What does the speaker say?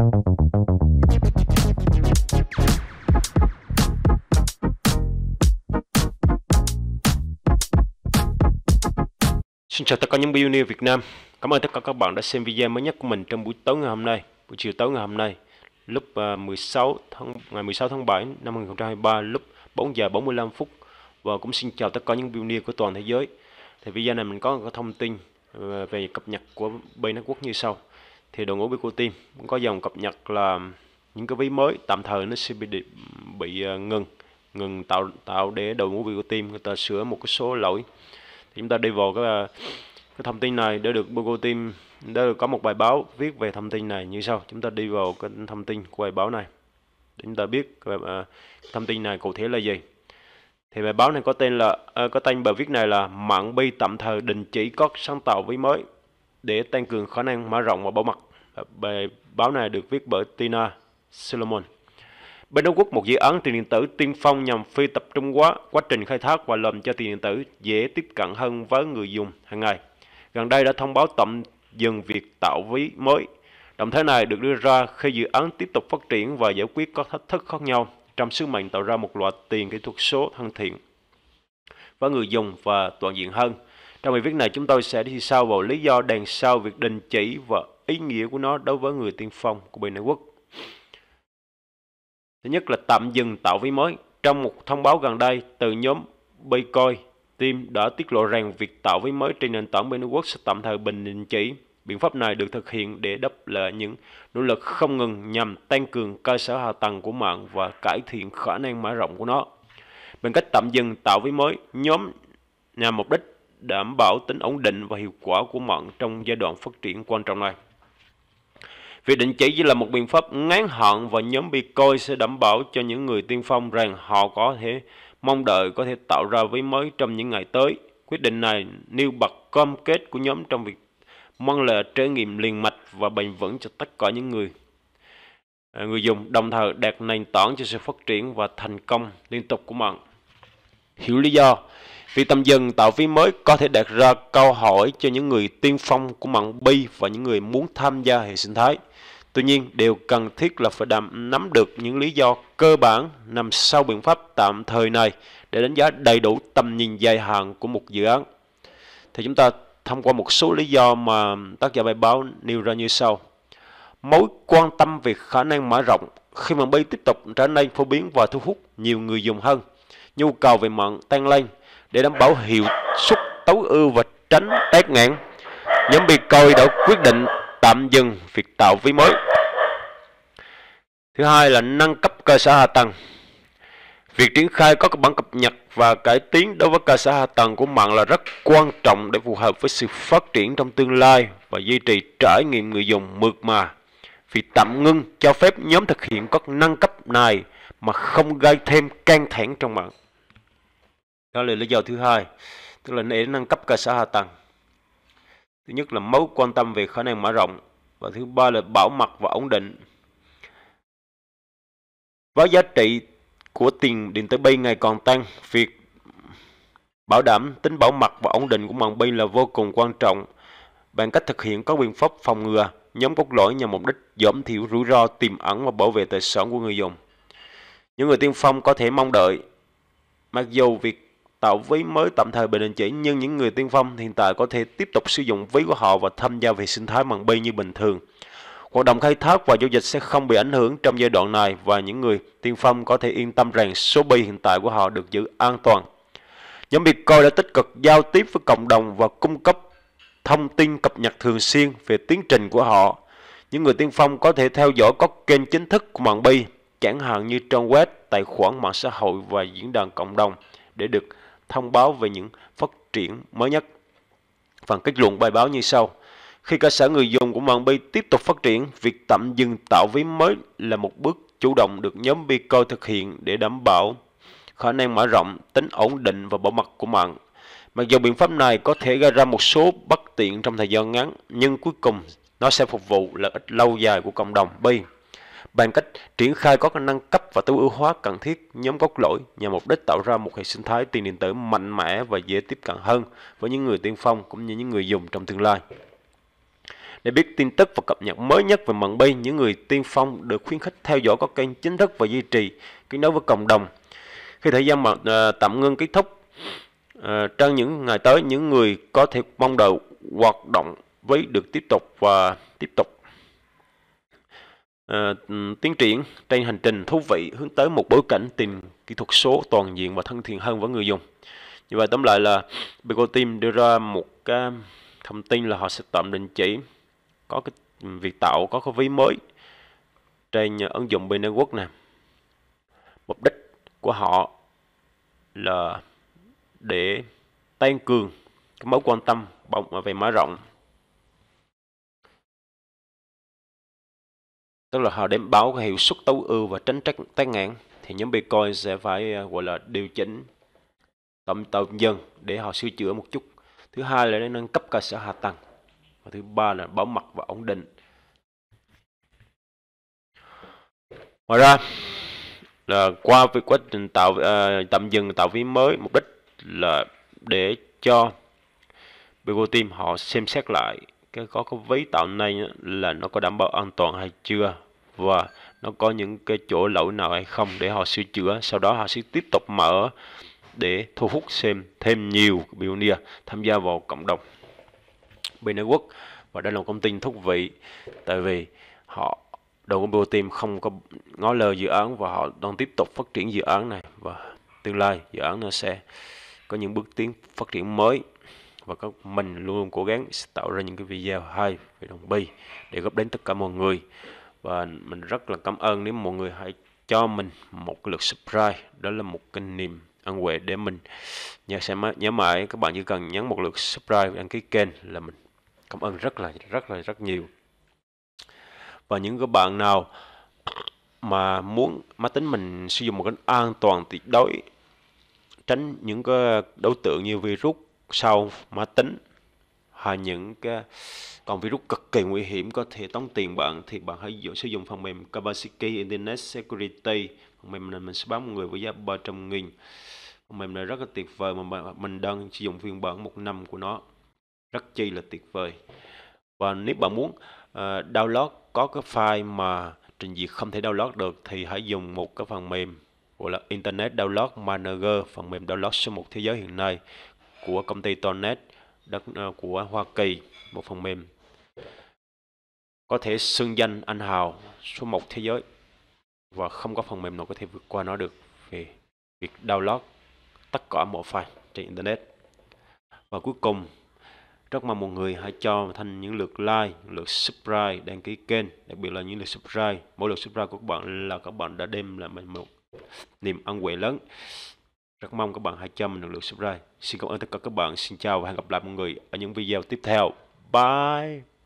Xin chào tất cả những yêu Việt Nam Cảm ơn tất cả các bạn đã xem video mới nhất của mình trong buổi tối ngày hôm nay Buổi chiều tối ngày hôm nay Lúc 16 à, tháng, ngày 16 tháng 7 năm 2023 lúc 4 giờ 45 phút Và cũng xin chào tất cả những pioneer của toàn thế giới Thì video này mình có một thông tin à, về cập nhật của B Quốc như sau thì đội ngũ Bicotin cũng có dòng cập nhật là những cái ví mới tạm thời nó sẽ bị bị ờ, ngừng ngừng tạo tạo để đội ngũ Bicotin người ta sửa một cái số lỗi thì chúng ta đi vào cái cái thông tin này để được Bicotin đã được có một bài báo viết về thông tin này như sau chúng ta đi vào cái thông tin của bài báo này để chúng ta biết uh, thông tin này cụ thể là gì thì bài báo này có tên là uh, có tên bài viết này là mạng bi tạm thời đình chỉ cốt sáng tạo ví mới để tăng cường khả năng mở rộng và bảo mật. Ờ, bài báo này được viết bởi Tina Solomon. Bên Đông Quốc, một dự án tiền điện tử tiên phong nhằm phi tập trung quá quá trình khai thác và làm cho tiền điện tử dễ tiếp cận hơn với người dùng hàng ngày. Gần đây đã thông báo tạm dừng việc tạo ví mới. Động thái này được đưa ra khi dự án tiếp tục phát triển và giải quyết các thách thức khác nhau trong sứ mệnh tạo ra một loại tiền kỹ thuật số thân thiện với người dùng và toàn diện hơn. Trong bài viết này chúng tôi sẽ đi sâu vào lý do đằng sau việc đình chỉ và ý nghĩa của nó đối với người tiên phong của bình Hải Quốc. Thứ nhất là tạm dừng tạo ví mới. Trong một thông báo gần đây từ nhóm Bitcoin Team đã tiết lộ rằng việc tạo ví mới trên nền tảng bình Hải Quốc sẽ tạm thời bình đình chỉ. Biện pháp này được thực hiện để đáp lỡ những nỗ lực không ngừng nhằm tăng cường cơ sở hạ tầng của mạng và cải thiện khả năng mở rộng của nó. Bằng cách tạm dừng tạo ví mới, nhóm nhằm mục đích đảm bảo tính ổn định và hiệu quả của mận trong giai đoạn phát triển quan trọng này. Việc định chỉ chỉ là một biện pháp ngắn hạn và nhóm Bitcoin sẽ đảm bảo cho những người tiên phong rằng họ có thể mong đợi có thể tạo ra ví mới trong những ngày tới. Quyết định này nêu bật cam kết của nhóm trong việc mang lại trải nghiệm liền mạch và bền vững cho tất cả những người à, người dùng, đồng thời đạt nền tảng cho sự phát triển và thành công liên tục của mạng. Hiểu lý do, vì tầm dừng tạo phí mới có thể đặt ra câu hỏi cho những người tiên phong của mạng bi và những người muốn tham gia hệ sinh thái. Tuy nhiên, điều cần thiết là phải đảm nắm được những lý do cơ bản nằm sau biện pháp tạm thời này để đánh giá đầy đủ tầm nhìn dài hạn của một dự án. Thì chúng ta thông qua một số lý do mà tác giả bài báo nêu ra như sau. Mối quan tâm về khả năng mở rộng khi mạng bi tiếp tục trở nên phổ biến và thu hút nhiều người dùng hơn. Nhu cầu về mạng tăng lên để đảm bảo hiệu suất tối ưu và tránh tét ngạn. Nhóm bị coi đã quyết định tạm dừng việc tạo ví mới. Thứ hai là nâng cấp cơ sở hạ tầng. Việc triển khai các bản cập nhật và cải tiến đối với cơ sở hạ tầng của mạng là rất quan trọng để phù hợp với sự phát triển trong tương lai và duy trì trải nghiệm người dùng mượt mà. Việc tạm ngưng cho phép nhóm thực hiện các nâng cấp này mà không gây thêm căng thẳng trong mạng đó là lý do thứ hai tức là để nâng cấp cơ sở hạ tầng thứ nhất là mối quan tâm về khả năng mở rộng và thứ ba là bảo mật và ổn định với giá trị của tiền điện tử bi ngày còn tăng việc bảo đảm tính bảo mật và ổn định của mạng bay là vô cùng quan trọng bằng cách thực hiện các biện pháp phòng ngừa nhóm cốt lõi nhằm mục đích giảm thiểu rủi ro tiềm ẩn và bảo vệ tài sản của người dùng những người tiên phong có thể mong đợi mặc dù việc tạo ví mới tạm thời bị đình chỉ nhưng những người tiên phong hiện tại có thể tiếp tục sử dụng ví của họ và tham gia về sinh thái bằng bi như bình thường. Hoạt động khai thác và giao dịch sẽ không bị ảnh hưởng trong giai đoạn này và những người tiên phong có thể yên tâm rằng số bi hiện tại của họ được giữ an toàn. Nhóm Bitcoin đã tích cực giao tiếp với cộng đồng và cung cấp thông tin cập nhật thường xuyên về tiến trình của họ. Những người tiên phong có thể theo dõi các kênh chính thức của mạng bi, chẳng hạn như trang web, tài khoản mạng xã hội và diễn đàn cộng đồng để được thông báo về những phát triển mới nhất. Phần kết luận bài báo như sau. Khi cơ sở người dùng của mạng bi tiếp tục phát triển, việc tạm dừng tạo ví mới là một bước chủ động được nhóm Bitcoin thực hiện để đảm bảo khả năng mở rộng, tính ổn định và bảo mật của mạng. Mặc dù biện pháp này có thể gây ra một số bất tiện trong thời gian ngắn, nhưng cuối cùng nó sẽ phục vụ lợi ích lâu dài của cộng đồng Bi bằng cách triển khai có khả năng cấp và tối ưu hóa cần thiết nhóm cốt lõi nhằm mục đích tạo ra một hệ sinh thái tiền điện tử mạnh mẽ và dễ tiếp cận hơn với những người tiên phong cũng như những người dùng trong tương lai. Để biết tin tức và cập nhật mới nhất về mạng bay, những người tiên phong được khuyến khích theo dõi các kênh chính thức và duy trì kết nối với cộng đồng. Khi thời gian mà, à, tạm ngưng kết thúc, à, trong những ngày tới, những người có thể mong đợi hoạt động với được tiếp tục và tiếp tục Ờ, ừ, tiến triển trên hành trình thú vị hướng tới một bối cảnh tình kỹ thuật số toàn diện và thân thiện hơn với người dùng. Như vậy tóm lại là Bigo Team đưa ra một cái thông tin là họ sẽ tạm đình chỉ có cái ừ, việc tạo có cái ví mới trên ứng dụng B-Network này. Mục đích của họ là để tăng cường cái mối quan tâm về mở rộng tức là họ đếm báo cái hiệu suất tối ưu và tránh trách tai nạn thì nhóm Bitcoin sẽ phải à, gọi là điều chỉnh tầm tầm dần để họ sửa chữa một chút thứ hai là nâng cấp cơ sở hạ tầng và thứ ba là bảo mật và ổn định ngoài ra là qua việc quá trình tạo uh, tạm dừng tạo ví mới mục đích là để cho Bitcoin team họ xem xét lại cái có cái ví tạo này là nó có đảm bảo an toàn hay chưa và nó có những cái chỗ lỗi nào hay không để họ sửa chữa sau đó họ sẽ tiếp tục mở để thu hút xem thêm nhiều pioneer tham gia vào cộng đồng bên quốc và đây là một công ty thú vị tại vì họ đầu của team không có ngó lờ dự án và họ đang tiếp tục phát triển dự án này và tương lai dự án nó sẽ có những bước tiến phát triển mới và các mình luôn luôn cố gắng tạo ra những cái video hay về đồng bi để góp đến tất cả mọi người và mình rất là cảm ơn nếu mọi người hãy cho mình một cái lượt subscribe đó là một cái niềm ân huệ để mình nhớ xem nhớ mãi các bạn chỉ cần nhấn một lượt subscribe đăng ký kênh là mình cảm ơn rất là rất là rất nhiều và những các bạn nào mà muốn máy tính mình sử dụng một cách an toàn tuyệt đối tránh những cái đối tượng như virus sau máy tính hoặc những cái còn virus cực kỳ nguy hiểm có thể tốn tiền bạn thì bạn hãy sử dụng phần mềm Kaspersky Internet Security phần mềm này mình sẽ bán một người với giá 300 nghìn phần mềm này rất là tuyệt vời mà mình đang sử dụng phiên bản một năm của nó rất chi là tuyệt vời và nếu bạn muốn uh, download có cái file mà trình duyệt không thể download được thì hãy dùng một cái phần mềm gọi là Internet Download Manager phần mềm download số 1 thế giới hiện nay của công ty Tornet đất ờ, của Hoa Kỳ, một phần mềm có thể xưng danh anh hào số 1 thế giới và không có phần mềm nào có thể vượt qua nó được về việc download tất cả mọi file trên internet. Và cuối cùng, rất mong mọi người hãy cho Thanh những lượt like, lượt subscribe, đăng ký kênh đặc biệt là những lượt subscribe. Mỗi lượt subscribe của các bạn là các bạn đã đem lại mình một niềm ăn quậy lớn. Rất mong các bạn hãy cho mình một lượt subscribe. Xin cảm ơn tất cả các bạn. Xin chào và hẹn gặp lại mọi người ở những video tiếp theo. Bye!